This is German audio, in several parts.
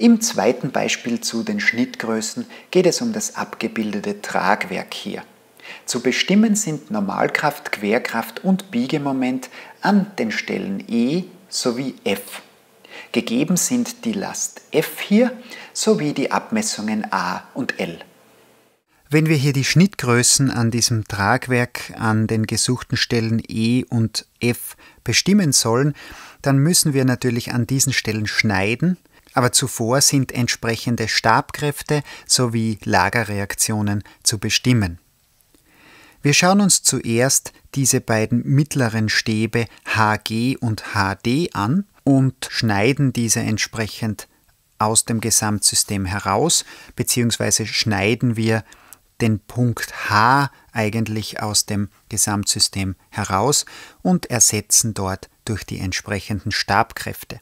Im zweiten Beispiel zu den Schnittgrößen geht es um das abgebildete Tragwerk hier. Zu bestimmen sind Normalkraft, Querkraft und Biegemoment an den Stellen E sowie F. Gegeben sind die Last F hier sowie die Abmessungen A und L. Wenn wir hier die Schnittgrößen an diesem Tragwerk an den gesuchten Stellen E und F bestimmen sollen, dann müssen wir natürlich an diesen Stellen schneiden aber zuvor sind entsprechende Stabkräfte sowie Lagerreaktionen zu bestimmen. Wir schauen uns zuerst diese beiden mittleren Stäbe HG und HD an und schneiden diese entsprechend aus dem Gesamtsystem heraus, beziehungsweise schneiden wir den Punkt H eigentlich aus dem Gesamtsystem heraus und ersetzen dort durch die entsprechenden Stabkräfte.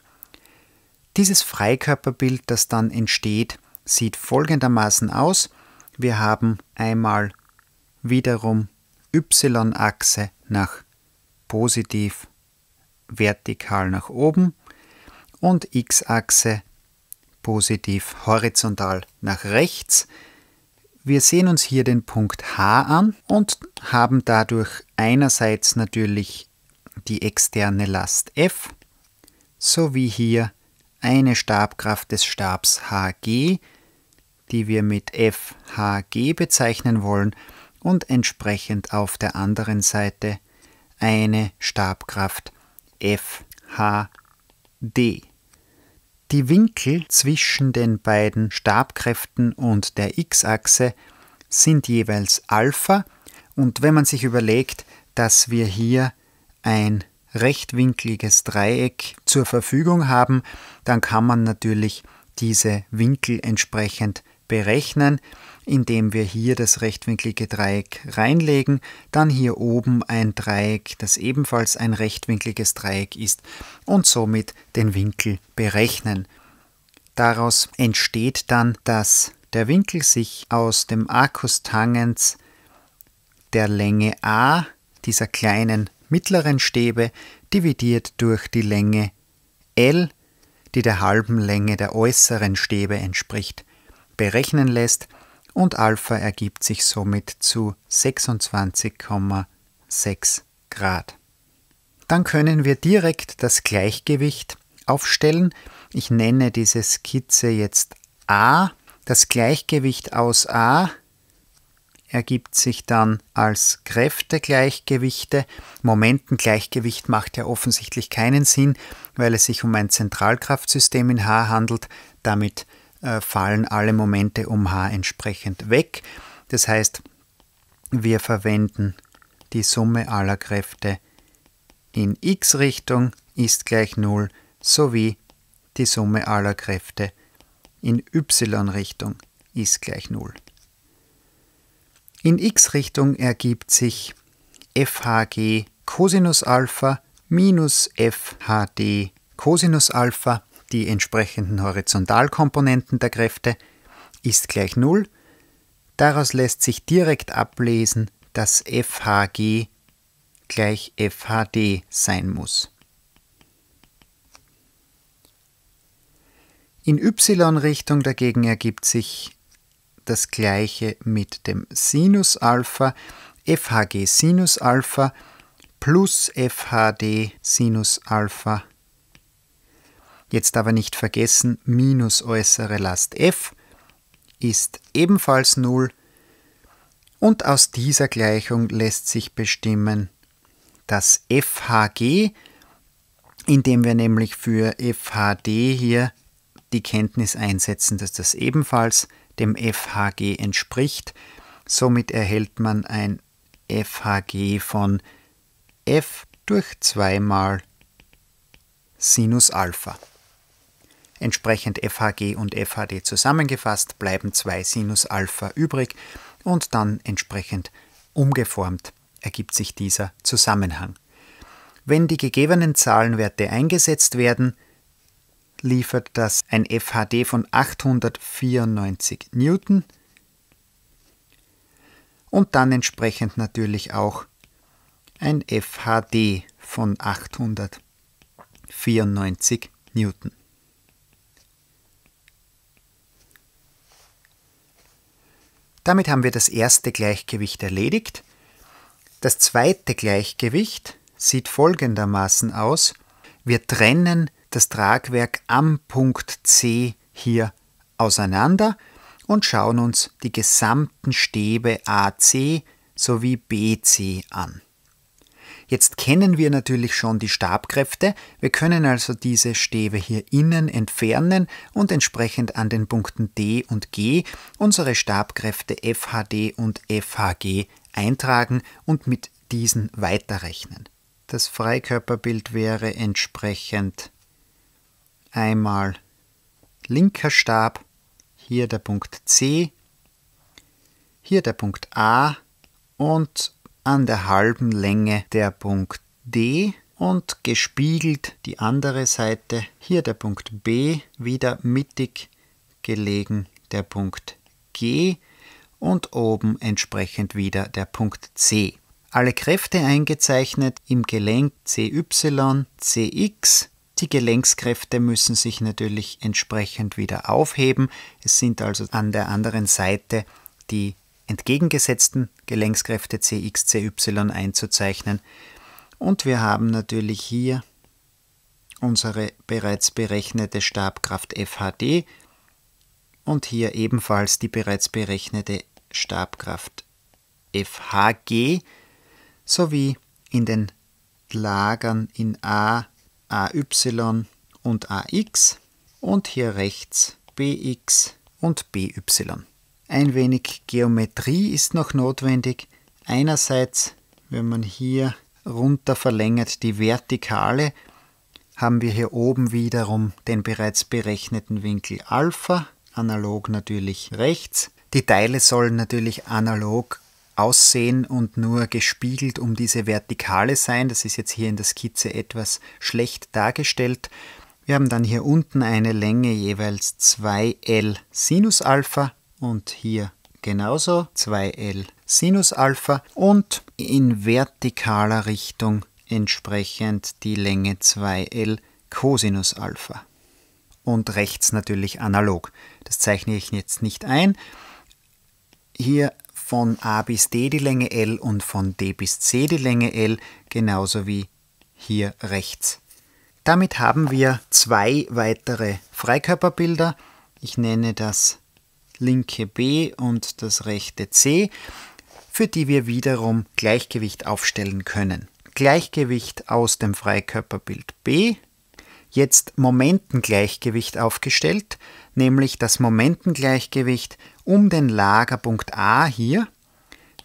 Dieses Freikörperbild, das dann entsteht, sieht folgendermaßen aus. Wir haben einmal wiederum y-Achse nach positiv vertikal nach oben und x-Achse positiv horizontal nach rechts. Wir sehen uns hier den Punkt H an und haben dadurch einerseits natürlich die externe Last F sowie hier die eine Stabkraft des Stabs Hg, die wir mit FHG bezeichnen wollen, und entsprechend auf der anderen Seite eine Stabkraft FHD. Die Winkel zwischen den beiden Stabkräften und der x-Achse sind jeweils Alpha und wenn man sich überlegt, dass wir hier ein rechtwinkliges Dreieck zur Verfügung haben, dann kann man natürlich diese Winkel entsprechend berechnen, indem wir hier das rechtwinklige Dreieck reinlegen, dann hier oben ein Dreieck, das ebenfalls ein rechtwinkliges Dreieck ist und somit den Winkel berechnen. Daraus entsteht dann, dass der Winkel sich aus dem Arcus tangens der Länge a, dieser kleinen mittleren Stäbe dividiert durch die Länge L, die der halben Länge der äußeren Stäbe entspricht, berechnen lässt und Alpha ergibt sich somit zu 26,6 Grad. Dann können wir direkt das Gleichgewicht aufstellen. Ich nenne diese Skizze jetzt A. Das Gleichgewicht aus A ergibt sich dann als Kräftegleichgewichte. Momentengleichgewicht macht ja offensichtlich keinen Sinn, weil es sich um ein Zentralkraftsystem in H handelt. Damit äh, fallen alle Momente um H entsprechend weg. Das heißt, wir verwenden die Summe aller Kräfte in x-Richtung ist gleich 0 sowie die Summe aller Kräfte in y-Richtung ist gleich 0. In x-Richtung ergibt sich FHG Cosinus Alpha minus FHD Cosinus Alpha, die entsprechenden Horizontalkomponenten der Kräfte, ist gleich 0. Daraus lässt sich direkt ablesen, dass FHG gleich FHD sein muss. In y-Richtung dagegen ergibt sich das gleiche mit dem Sinus Alpha, FHG Sinus Alpha plus FHD Sinus Alpha. Jetzt aber nicht vergessen, minus äußere Last F ist ebenfalls 0 und aus dieser Gleichung lässt sich bestimmen, dass FHG, indem wir nämlich für FHD hier die Kenntnis einsetzen, dass das ebenfalls dem FHG entspricht. Somit erhält man ein FHG von f durch 2 mal Sinus Alpha. Entsprechend FHG und FHD zusammengefasst bleiben 2 Sinus Alpha übrig und dann entsprechend umgeformt ergibt sich dieser Zusammenhang. Wenn die gegebenen Zahlenwerte eingesetzt werden, liefert das ein FHD von 894 Newton und dann entsprechend natürlich auch ein FHD von 894 Newton. Damit haben wir das erste Gleichgewicht erledigt. Das zweite Gleichgewicht sieht folgendermaßen aus. Wir trennen das Tragwerk am Punkt C hier auseinander und schauen uns die gesamten Stäbe AC sowie BC an. Jetzt kennen wir natürlich schon die Stabkräfte, wir können also diese Stäbe hier innen entfernen und entsprechend an den Punkten D und G unsere Stabkräfte FHD und FHG eintragen und mit diesen weiterrechnen. Das Freikörperbild wäre entsprechend einmal linker Stab, hier der Punkt C, hier der Punkt A und an der halben Länge der Punkt D und gespiegelt die andere Seite, hier der Punkt B, wieder mittig gelegen der Punkt G und oben entsprechend wieder der Punkt C. Alle Kräfte eingezeichnet im Gelenk CY, CX die Gelenkskräfte müssen sich natürlich entsprechend wieder aufheben. Es sind also an der anderen Seite die entgegengesetzten Gelenkskräfte CX, CY einzuzeichnen. Und wir haben natürlich hier unsere bereits berechnete Stabkraft FHD und hier ebenfalls die bereits berechnete Stabkraft FHG sowie in den Lagern in A, AY und AX und hier rechts BX und BY. Ein wenig Geometrie ist noch notwendig. Einerseits, wenn man hier runter verlängert die Vertikale, haben wir hier oben wiederum den bereits berechneten Winkel Alpha, analog natürlich rechts. Die Teile sollen natürlich analog aussehen und nur gespiegelt um diese Vertikale sein. Das ist jetzt hier in der Skizze etwas schlecht dargestellt. Wir haben dann hier unten eine Länge jeweils 2L Sinus Alpha und hier genauso 2L Sinus Alpha und in vertikaler Richtung entsprechend die Länge 2L Cosinus Alpha. Und rechts natürlich analog. Das zeichne ich jetzt nicht ein. Hier von a bis d die Länge L und von d bis c die Länge L, genauso wie hier rechts. Damit haben wir zwei weitere Freikörperbilder. Ich nenne das linke B und das rechte C, für die wir wiederum Gleichgewicht aufstellen können. Gleichgewicht aus dem Freikörperbild B, jetzt Momentengleichgewicht aufgestellt, nämlich das Momentengleichgewicht um den Lagerpunkt A hier.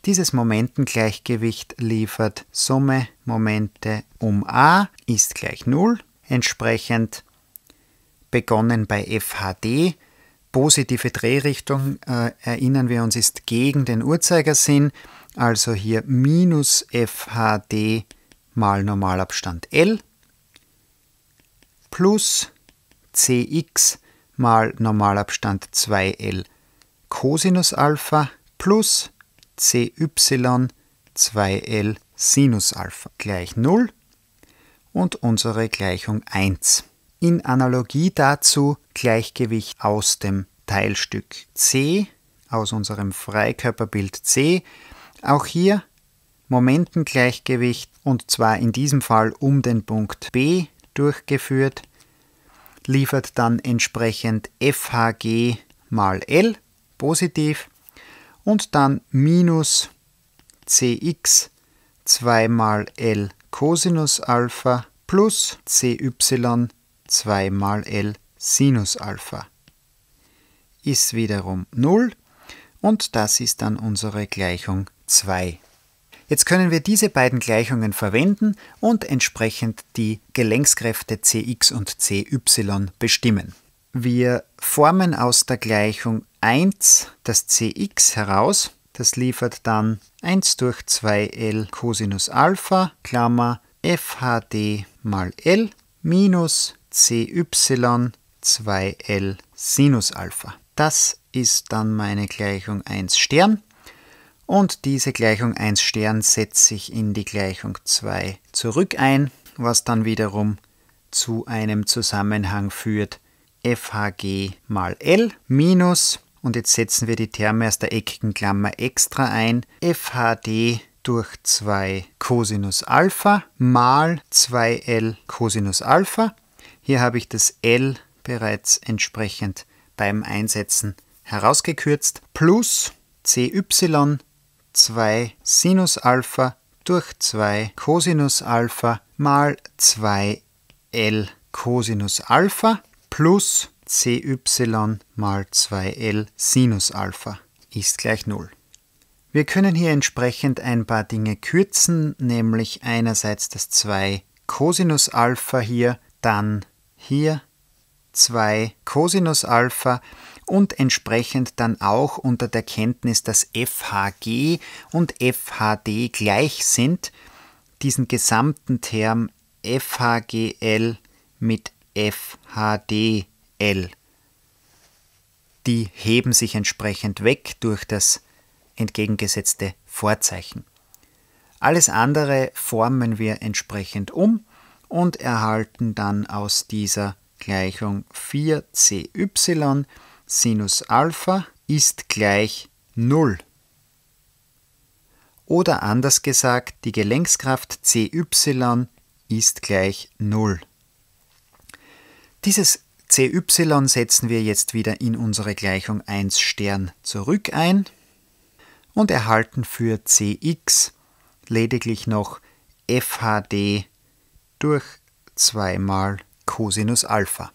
Dieses Momentengleichgewicht liefert Summe Momente um A ist gleich 0. Entsprechend begonnen bei FHD. Positive Drehrichtung, äh, erinnern wir uns, ist gegen den Uhrzeigersinn. Also hier minus FHD mal Normalabstand L plus CX mal Normalabstand 2L Cosinus Alpha plus CY 2L Sinus Alpha gleich 0 und unsere Gleichung 1. In Analogie dazu Gleichgewicht aus dem Teilstück C, aus unserem Freikörperbild C. Auch hier Momentengleichgewicht und zwar in diesem Fall um den Punkt B durchgeführt, liefert dann entsprechend FHG mal L positiv und dann minus cx 2 mal L Cosinus Alpha plus cy 2 mal L Sinus Alpha ist wiederum 0 und das ist dann unsere Gleichung 2. Jetzt können wir diese beiden Gleichungen verwenden und entsprechend die Gelenkskräfte Cx und Cy bestimmen. Wir formen aus der Gleichung 1 das cx heraus. Das liefert dann 1 durch 2l Cosinus Alpha, Klammer fhd mal l minus cy 2l Sinus Alpha. Das ist dann meine Gleichung 1 Stern. Und diese Gleichung 1 Stern setze ich in die Gleichung 2 zurück ein, was dann wiederum zu einem Zusammenhang führt fhg mal L minus und jetzt setzen wir die Terme aus der eckigen Klammer extra ein. FHD durch 2 Cosinus Alpha mal 2L Cosinus Alpha. Hier habe ich das L bereits entsprechend beim Einsetzen herausgekürzt. Plus CY 2 Sinus Alpha durch 2 Cosinus Alpha mal 2L Cosinus Alpha plus cy mal 2l Sinus Alpha ist gleich 0. Wir können hier entsprechend ein paar Dinge kürzen, nämlich einerseits das 2 Cosinus Alpha hier, dann hier 2 Cosinus Alpha und entsprechend dann auch unter der Kenntnis, dass FHG und FHD gleich sind, diesen gesamten Term FHGL mit FHD L. Die heben sich entsprechend weg durch das entgegengesetzte Vorzeichen. Alles andere formen wir entsprechend um und erhalten dann aus dieser Gleichung 4cy Sinus Alpha ist gleich 0. Oder anders gesagt, die Gelenkskraft cy ist gleich 0. Dieses cy setzen wir jetzt wieder in unsere Gleichung 1 Stern zurück ein und erhalten für cx lediglich noch fhd durch 2 mal Cosinus Alpha.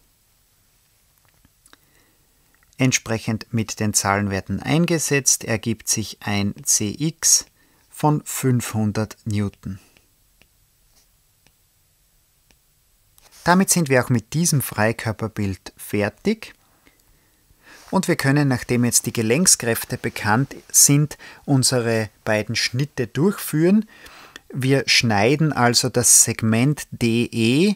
Entsprechend mit den Zahlenwerten eingesetzt ergibt sich ein cx von 500 Newton. Damit sind wir auch mit diesem Freikörperbild fertig. Und wir können, nachdem jetzt die Gelenkskräfte bekannt sind, unsere beiden Schnitte durchführen. Wir schneiden also das Segment DE,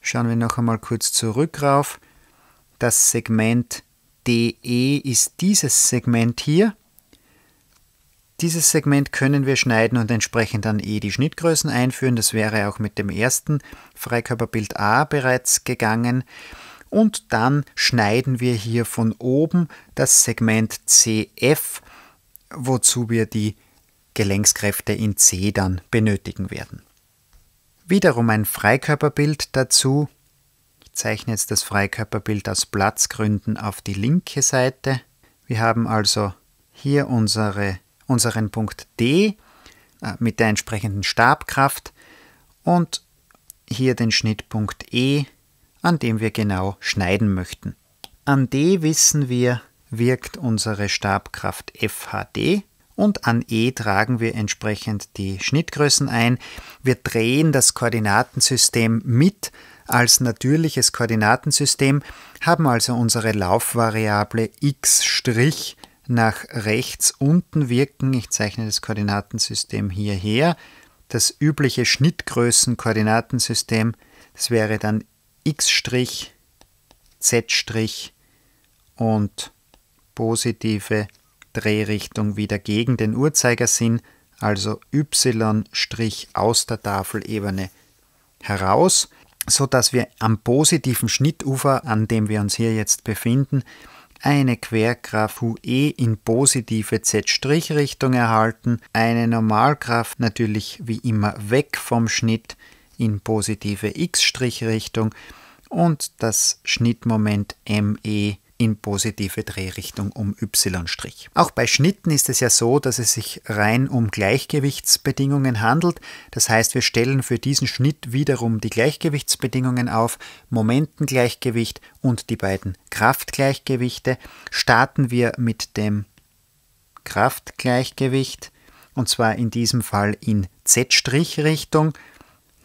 schauen wir noch einmal kurz zurück rauf, das Segment DE ist dieses Segment hier dieses Segment können wir schneiden und entsprechend dann eh die Schnittgrößen einführen. Das wäre auch mit dem ersten Freikörperbild A bereits gegangen. Und dann schneiden wir hier von oben das Segment CF, wozu wir die Gelenkskräfte in C dann benötigen werden. Wiederum ein Freikörperbild dazu. Ich zeichne jetzt das Freikörperbild aus Platzgründen auf die linke Seite. Wir haben also hier unsere unseren Punkt D äh, mit der entsprechenden Stabkraft und hier den Schnittpunkt E, an dem wir genau schneiden möchten. An D wissen wir, wirkt unsere Stabkraft FHD und an E tragen wir entsprechend die Schnittgrößen ein. Wir drehen das Koordinatensystem mit als natürliches Koordinatensystem, haben also unsere Laufvariable x' nach rechts unten wirken. Ich zeichne das Koordinatensystem hierher. Das übliche Schnittgrößen-Koordinatensystem, das wäre dann x', z' und positive Drehrichtung wieder gegen den Uhrzeigersinn, also y' aus der Tafelebene heraus, sodass wir am positiven Schnittufer, an dem wir uns hier jetzt befinden, eine Quergraph UE in positive Z-Richtung erhalten, eine Normalgraph natürlich wie immer weg vom Schnitt in positive X-Richtung und das Schnittmoment ME in positive Drehrichtung um y'. Auch bei Schnitten ist es ja so, dass es sich rein um Gleichgewichtsbedingungen handelt. Das heißt, wir stellen für diesen Schnitt wiederum die Gleichgewichtsbedingungen auf, Momentengleichgewicht und die beiden Kraftgleichgewichte. Starten wir mit dem Kraftgleichgewicht und zwar in diesem Fall in Z-Richtung.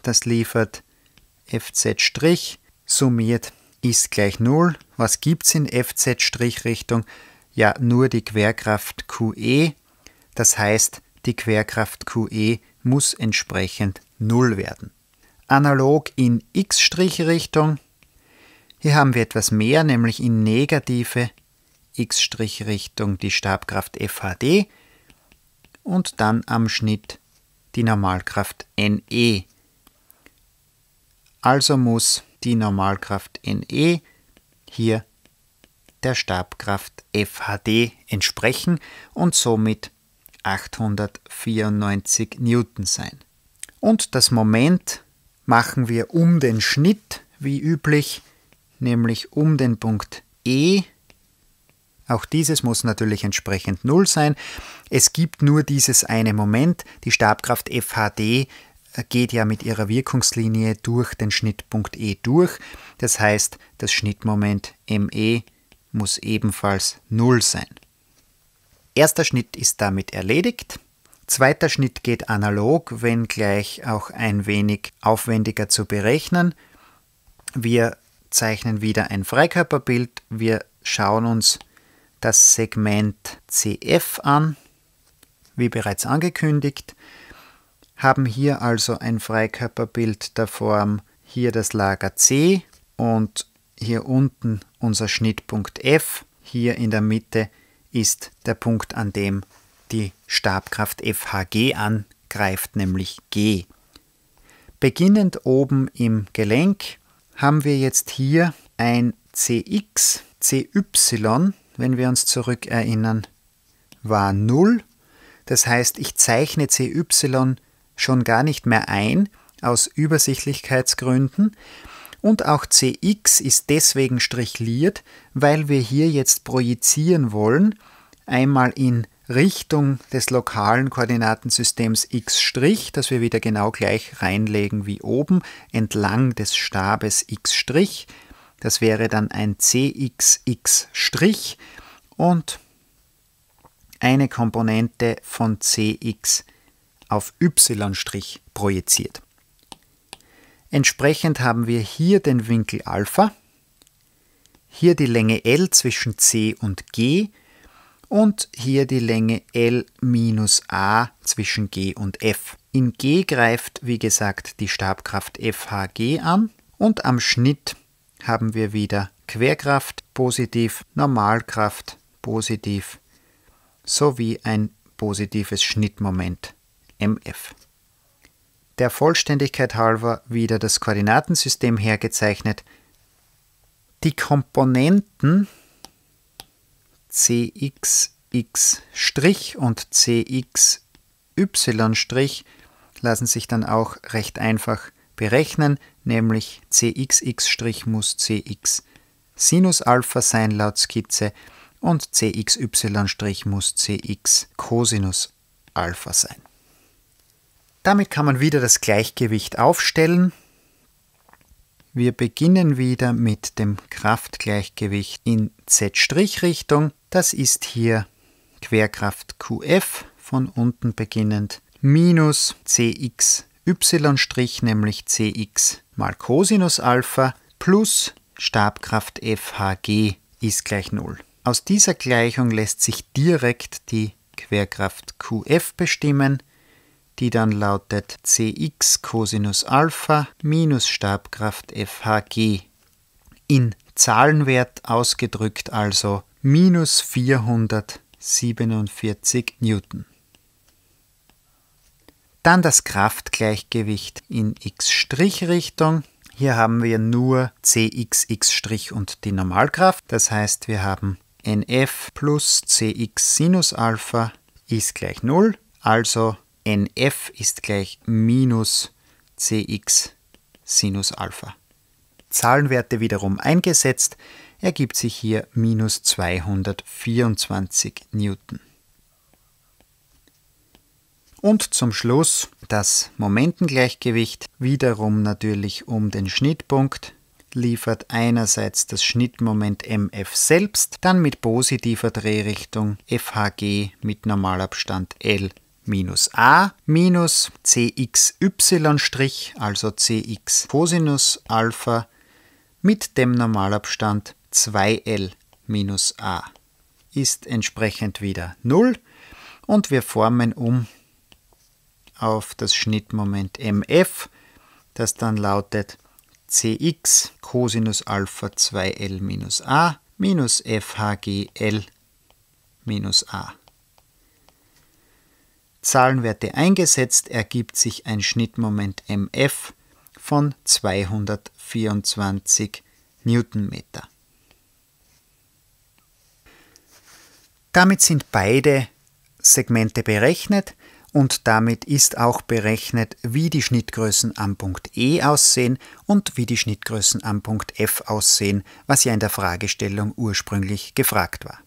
Das liefert Fz' summiert ist gleich 0 was gibt es in FZ-Richtung? Ja, nur die Querkraft QE. Das heißt, die Querkraft QE muss entsprechend 0 werden. Analog in X-Richtung. Hier haben wir etwas mehr, nämlich in negative X-Richtung die Stabkraft FHD und dann am Schnitt die Normalkraft NE. Also muss die Normalkraft NE hier der Stabkraft FHD entsprechen und somit 894 Newton sein. Und das Moment machen wir um den Schnitt wie üblich, nämlich um den Punkt E. Auch dieses muss natürlich entsprechend Null sein. Es gibt nur dieses eine Moment. Die Stabkraft FHD geht ja mit ihrer Wirkungslinie durch den Schnittpunkt E durch. Das heißt, das Schnittmoment ME muss ebenfalls 0 sein. Erster Schnitt ist damit erledigt. Zweiter Schnitt geht analog, wenngleich auch ein wenig aufwendiger zu berechnen. Wir zeichnen wieder ein Freikörperbild. Wir schauen uns das Segment CF an, wie bereits angekündigt haben hier also ein Freikörperbild der Form hier das Lager C und hier unten unser Schnittpunkt F. Hier in der Mitte ist der Punkt, an dem die Stabkraft FHG angreift, nämlich G. Beginnend oben im Gelenk haben wir jetzt hier ein CX, CY, wenn wir uns zurückerinnern, war 0. Das heißt, ich zeichne CY schon gar nicht mehr ein, aus Übersichtlichkeitsgründen. Und auch Cx ist deswegen strichliert, weil wir hier jetzt projizieren wollen, einmal in Richtung des lokalen Koordinatensystems x', das wir wieder genau gleich reinlegen wie oben, entlang des Stabes x'. Das wäre dann ein cxx' und eine Komponente von cx auf y' projiziert. Entsprechend haben wir hier den Winkel Alpha, hier die Länge L zwischen C und G und hier die Länge L minus A zwischen G und F. In G greift, wie gesagt, die Stabkraft FHG an und am Schnitt haben wir wieder Querkraft positiv, Normalkraft positiv sowie ein positives Schnittmoment MF. Der Vollständigkeit halber wieder das Koordinatensystem hergezeichnet. Die Komponenten cxx' und cxy' lassen sich dann auch recht einfach berechnen, nämlich cxx' muss cx Sinus Alpha sein laut Skizze und cxy' muss cx Cosinus Alpha sein. Damit kann man wieder das Gleichgewicht aufstellen. Wir beginnen wieder mit dem Kraftgleichgewicht in Z-Richtung. Das ist hier Querkraft QF von unten beginnend minus CXY', nämlich CX mal Cosinus Alpha plus Stabkraft FHG ist gleich 0. Aus dieser Gleichung lässt sich direkt die Querkraft QF bestimmen die dann lautet Cx Cosinus Alpha minus Stabkraft FHG. In Zahlenwert ausgedrückt also minus 447 Newton. Dann das Kraftgleichgewicht in x-Richtung. Hier haben wir nur Cx, x' und die Normalkraft. Das heißt, wir haben Nf plus Cx Sinus Alpha ist gleich 0. Also nf ist gleich minus cx Sinus Alpha. Zahlenwerte wiederum eingesetzt, ergibt sich hier minus 224 Newton. Und zum Schluss das Momentengleichgewicht, wiederum natürlich um den Schnittpunkt, liefert einerseits das Schnittmoment MF selbst, dann mit positiver Drehrichtung FHG mit Normalabstand L minus a minus cxy, also cx Cosinus Alpha mit dem Normalabstand 2l minus a ist entsprechend wieder 0 und wir formen um auf das Schnittmoment mf, das dann lautet cx Cosinus Alpha 2l minus a minus fhgl minus a. Zahlenwerte eingesetzt, ergibt sich ein Schnittmoment MF von 224 Newtonmeter. Damit sind beide Segmente berechnet und damit ist auch berechnet, wie die Schnittgrößen am Punkt E aussehen und wie die Schnittgrößen am Punkt F aussehen, was ja in der Fragestellung ursprünglich gefragt war.